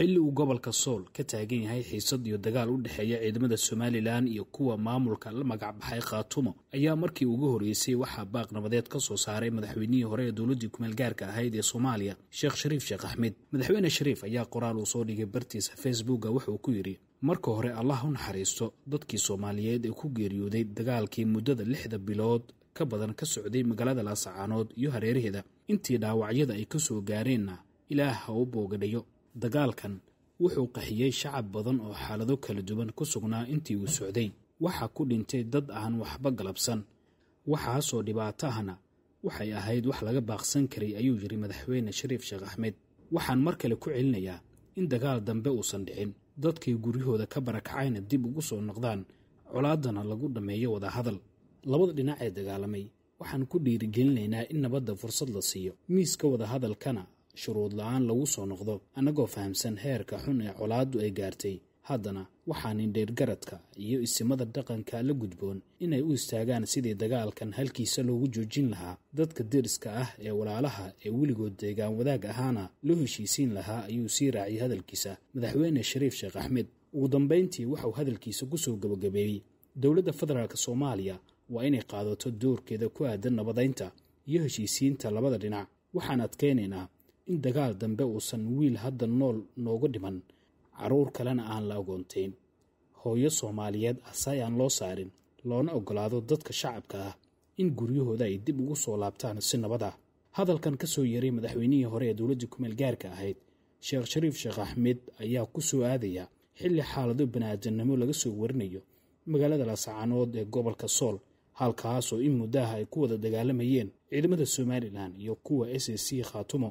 xilli uu gobolka sool ka taagan yahay xiisad iyo dagaal u dhexeeya ciidamada somalilan iyo kuwa maamulka la magacbaxay khaatumo ayaa markii ugu horreysay waxaa baaq nabadeed ka soo saaray madaxweynihii hore ee dowladdii kumeelgaarka ahayd ee soomaaliya sheekh shariif sheekh axmed madaxweyne shariif ayaa qoraal uu soo dhigay bartiisa facebooka wuxuu ku yidhi marka hore allah u naxariisto dadkii soomaaliyeed ee ku geeriyooday dagaalkii muddada lixda bilood ka badan ka socday magaalada laasacaanood iyo hareeraheeda intii dhaawacyada ay ka soo gaareenna ilaah ha u boogadhayo dagaalkan wuxuu qaxiyey shacab badan oo xaalado kala duwan ku sugnaa intii uu socday waxaa ku dhintay dad aan waxba galabsan waxaasoo dhibaatahana waxay ahayd wax laga baaqsan karay ayuu yidhi madaxweyne shariif sheekh axmed waxaan mar kale ku celinayaa in dagaal dambe uusan dhicin dadkii guryahooda ka barakacayna dib ugu soo noqdaan colaaddana lagu dhammeeyo wadahadal labada dhinac ee dagaalamay waxaan ku dhiirigelinaynaa in nabadda fursad la siiyo miiska wadahadalkana shuruud la-aan lagu soo noqdo annagoo fahamsan heerka xun ee colaaddu ay gaartay haddana waxaan indheergaradka iyo isimada dhaqanka la gudboon inay u istaagaan sidii dagaalkan halkiisa loogu joojin lahaa dadka deriska ah ee walaalaha ee weligood deegaan wadaag ahaana loo heshiisiin lahaa ayuu sii raaciyay hadalkiisa madaxweyne shariif sheekh axmed ugu dambayntii waxauu hadalkiisa ku soo gabagabeeyey dowladda federaalk soomaaliya waa inay qaadato doorkeeda ku aadan nabadaynta iyo heshiisiinta labada dhinac waxaan adkaynaynaa in dagaal dambe uusan wiil hadda nool noogu dhiman caruur kalena aan la agoontayn hooyo soomaaliyeed ah aan loo saarin loona ogolaado dadka shacabka ah in guryahooda ay dib ugu soo laabtaan si nabad ah hadalkan ka soo yeeray madaxweynihii hore ee dowladda kumeel gaarka ahayd sheekh shariif sheekh axmed ayaa ku soo aadaya xilli xaalado bani'aadannimo laga soo warinayo magaalada laascaanood ee gobolka sool halkaasoo in muddaha ay ku wada dagaalamayeen ciidamada somalilan iyo kuwa s a khaatumo